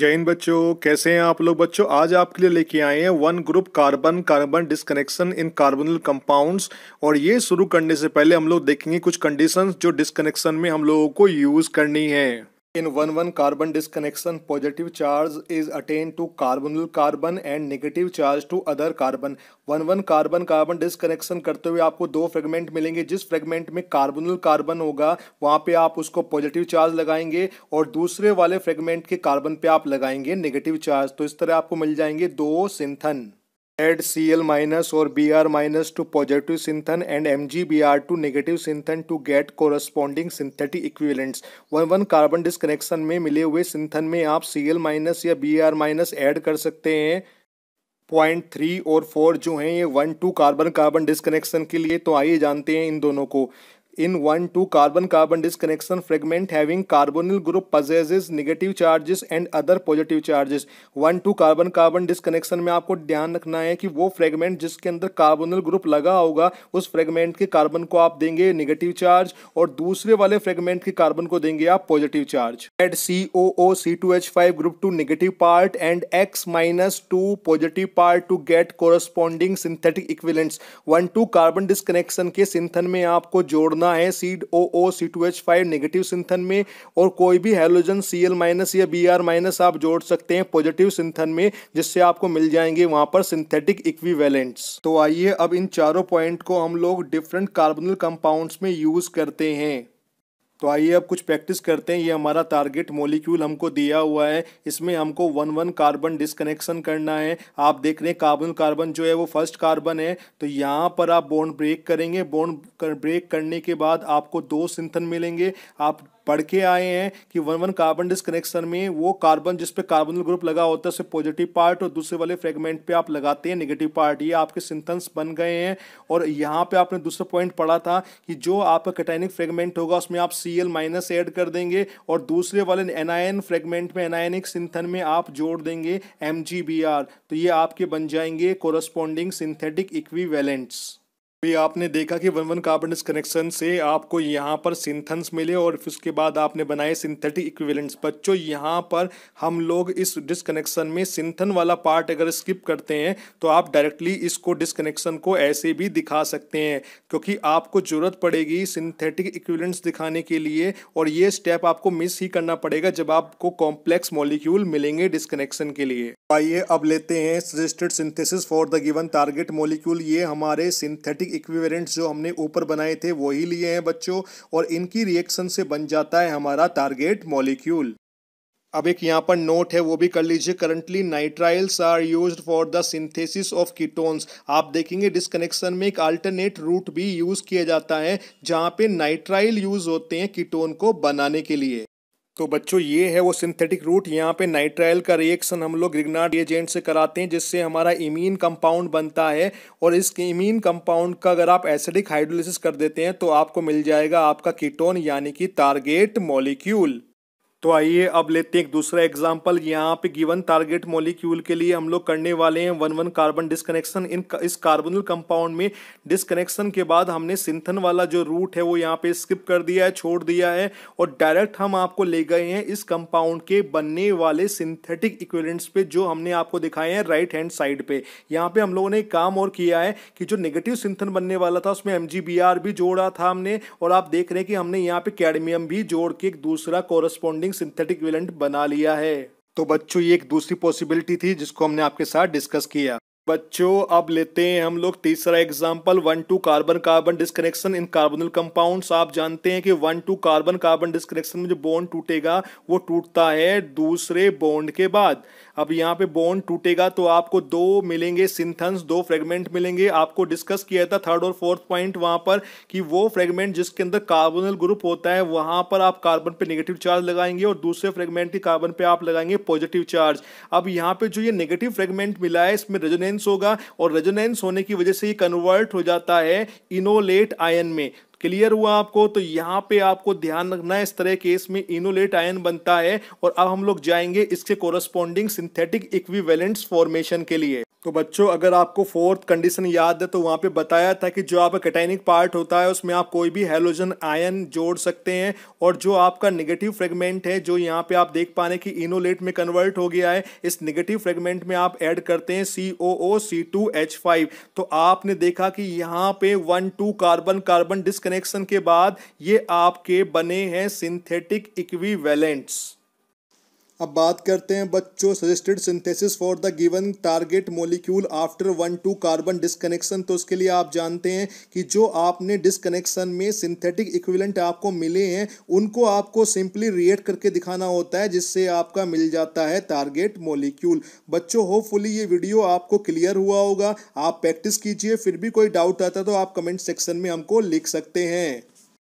जय हिंद बच्चों कैसे हैं आप लोग बच्चों आज आपके लिए लेके आए हैं one group carbon carbon disconnection in carbonyl compounds और ये शुरू करने से पहले हम लोग देखेंगे कुछ कंडीशंस जो डिसकनेक्शन में हम लोगों को यूज़ करनी है In 1-1 carbon disconnection, positive charge is attained to carbonyl carbon and negative charge to other carbon. 1-1 carbon carbon disconnection करते हुए आपको दो फ्रेगमेंट मिलेंगे जिस फ्रेगमेंट में कार्बोनल कार्बन होगा वहाँ पे आप उसको पॉजिटिव चार्ज लगाएंगे और दूसरे वाले फ्रेगमेंट के कार्बन पे आप लगाएंगे नेगेटिव चार्ज तो इस तरह आपको मिल जाएंगे दो synthon add C L minus और B R minus to positive synthon and M G B R to negative synthon to get corresponding synthetic equivalents one one carbon disconnection में मिले हुए सिंथन में आप सी एल माइनस या B R minus add कर सकते हैं point three और फोर जो हैं ये one two carbon carbon disconnection के लिए तो आइए जानते हैं इन दोनों को in one two carbon carbon disconnection fragment having carbonyl group possesses negative charges and other positive charges one two carbon carbon disconnection में आपको ध्यान रखना है कि वो फ्रेगमेंट जिसके अंदर कार्बोनिल ग्रुप लगा होगा उस फ्रेगमेंट के कार्बन को आप देंगे नेगेटिव चार्ज और दूसरे वाले फ्रेगमेंट के कार्बन को देंगे आप positive charge at C O O C two H five group to negative part and X minus to positive part to get corresponding synthetic equivalents one two carbon disconnection के synthon में आपको जोड़ना होना है C O O C two H five negative synthon में और कोई भी हेलोजन सी एल माइनस या बी आर माइनस आप जोड़ सकते हैं पॉजिटिव सिंथन में जिससे आपको मिल जाएंगे वहां पर सिंथेटिक इक्विवेलेंट्स तो आइए अब इन चारों पॉइंट को हम लोग डिफरेंट कार्बोनल कंपाउंड्स में यूज करते हैं तो आइए अब कुछ प्रैक्टिस करते हैं ये हमारा टारगेट मोलिक्यूल हमको दिया हुआ है इसमें हमको वन वन कार्बन डिसकनेक्शन करना है आप देख रहे हैं कार्बन कार्बन जो है वो फर्स्ट कार्बन है तो यहाँ पर आप बॉन्ड ब्रेक करेंगे बॉन्ड ब्रेक करने के बाद आपको दो सिंथन मिलेंगे आप पढ़ के आए हैं कि वन वन कार्बन डिस्कनेक्शन में वो कार्बन जिस पे कार्बन ग्रुप लगा होता है उससे पॉजिटिव पार्ट और दूसरे वाले फ्रेगमेंट पे आप लगाते हैं नेगेटिव पार्ट ये आपके सिंथन्स बन गए हैं और यहाँ पे आपने दूसरा पॉइंट पढ़ा था कि जो आपका कैटाइनिक फ्रेगमेंट होगा उसमें आप सी एल माइनस एड कर देंगे और दूसरे वाले एनायन फ्रेगमेंट में एनायनिक सिंथन में आप जोड़ देंगे एम तो ये आपके बन जाएंगे कोरस्पॉन्डिंग सिंथेटिक इक्वी वैलेंट्स भी आपने देखा कि वन वन कार्बन कनेक्शन से आपको यहाँ पर सिंथन्स मिले और फिर उसके बाद आपने बनाए सिंथेटिक इक्विवेलेंट्स बच्चों यहाँ पर हम लोग इस डिसकनेक्शन में सिंथन वाला पार्ट अगर स्किप करते हैं तो आप डायरेक्टली इसको डिसकनेक्शन को ऐसे भी दिखा सकते हैं क्योंकि आपको ज़रूरत पड़ेगी सिंथेटिक इक्विलेंट्स दिखाने के लिए और ये स्टेप आपको मिस ही करना पड़ेगा जब आपको कॉम्प्लेक्स मॉलिक्यूल मिलेंगे डिसकनेक्शन के लिए आइए अब लेते हैं suggested synthesis for the given target molecule ये हमारे सिंथेटिक इक्विवेलेंट्स जो हमने ऊपर बनाए थे वही लिए हैं बच्चों और इनकी रिएक्शन से बन जाता है हमारा टारगेट मॉलिक्यूल अब एक यहाँ पर नोट है वो भी कर लीजिए currently nitriles are use for the synthesis of ketones आप देखेंगे डिसकनेक्शन में एक अल्टरनेट रूट भी यूज़ किया जाता है जहाँ पे नाइट्राइल यूज़ होते हैं कीटोन को बनाने के लिए तो बच्चों ये है वो सिंथेटिक रूट यहाँ पे नाइट्राइल का रिएक्शन हम लोग रिग्नाड एजेंट से कराते हैं जिससे हमारा इमीन कंपाउंड बनता है और इस इमीन कंपाउंड का अगर आप एसिडिक हाइड्रोलिसिस कर देते हैं तो आपको मिल जाएगा आपका कीटोन यानी कि टारगेट मॉलिक्यूल तो आइए अब लेते हैं एक दूसरा एग्जाम्पल यहाँ पे गिवन टारगेट मॉलिक्यूल के लिए हम लोग करने वाले हैं one one carbon disconnection in इस कार्बोनल कंपाउंड में डिसकनेक्शन के बाद हमने सिंथन वाला जो रूट है वो यहाँ पे स्किप कर दिया है छोड़ दिया है और डायरेक्ट हम आपको ले गए हैं इस कंपाउंड के बनने वाले सिंथेटिक इक्विलेंट्स पे जो हमने आपको दिखाए हैं राइट हैंड साइड पे यहाँ पे हम लोगों ने काम और किया है कि जो नेगेटिव सिंथन बनने वाला था उसमें एम भी जोड़ा था हमने और आप देख रहे हैं कि हमने यहाँ पे कैडमियम भी जोड़ के एक दूसरा कोरस्पॉन्डिंग एग्जिस्टिंग सिंथेटिक विलेंट बना लिया है तो बच्चों ये एक दूसरी पॉसिबिलिटी थी जिसको हमने आपके साथ डिस्कस किया बच्चों अब लेते हैं हम लोग तीसरा example one two carbon carbon disconnection in carbonyl compounds आप जानते हैं कि one two carbon carbon disconnection में जो बॉन्ड टूटेगा वो टूटता है दूसरे बॉन्ड के बाद अब यहाँ पे बॉन्ड टूटेगा तो आपको दो मिलेंगे सिंथन्स दो फ्रेगमेंट मिलेंगे आपको डिस्कस किया था थर्ड और फोर्थ पॉइंट वहाँ पर कि वो फ्रेगमेंट जिसके अंदर कार्बोनल ग्रुप होता है वहाँ पर आप कार्बन पे नेगेटिव चार्ज लगाएंगे और दूसरे फ्रेगमेंट ही कार्बन पे आप लगाएंगे पॉजिटिव चार्ज अब यहाँ पर जो ये नेगेटिव फ्रेगमेंट मिला है इसमें रेजोनेंस होगा और रेजोनेंस होने की वजह से ये कन्वर्ट हो जाता है इनोलेट आयन में क्लियर हुआ आपको तो यहाँ पे आपको ध्यान रखना है इस तरह केस में इनोलेट आयन बनता है और अब हम लोग जाएंगे इसके कोरस्पॉन्डिंग सिंथेटिक इक्विवेलेंट्स फॉर्मेशन के लिए तो बच्चों अगर आपको फोर्थ कंडीशन याद है तो वहाँ पे बताया था कि जो आपका कैटाइनिक पार्ट होता है उसमें आप कोई भी हेलोजन आयन जोड़ सकते हैं और जो आपका नेगेटिव फ्रेगमेंट है जो यहाँ पे आप देख पा रहे हैं कि इनोलेट में कन्वर्ट हो गया है इस निगेटिव फ्रेगमेंट में आप ऐड करते हैं C O O C two H five तो आपने देखा कि यहाँ पे one two carbon carbon disconnection के बाद ये आपके बने हैं सिंथेटिक इक्वी अब बात करते हैं बच्चों suggested synthesis for the given target molecule after one two carbon disconnection तो उसके लिए आप जानते हैं कि जो आपने डिसकनेक्शन में सिंथेटिक इक्विवेलेंट आपको मिले हैं उनको आपको सिंपली रिएक्ट करके दिखाना होता है जिससे आपका मिल जाता है टारगेट मोलिक्यूल बच्चों होपफुली ये वीडियो आपको क्लियर हुआ होगा आप प्रैक्टिस कीजिए फिर भी कोई डाउट आता है तो आप कमेंट सेक्शन में हमको लिख सकते हैं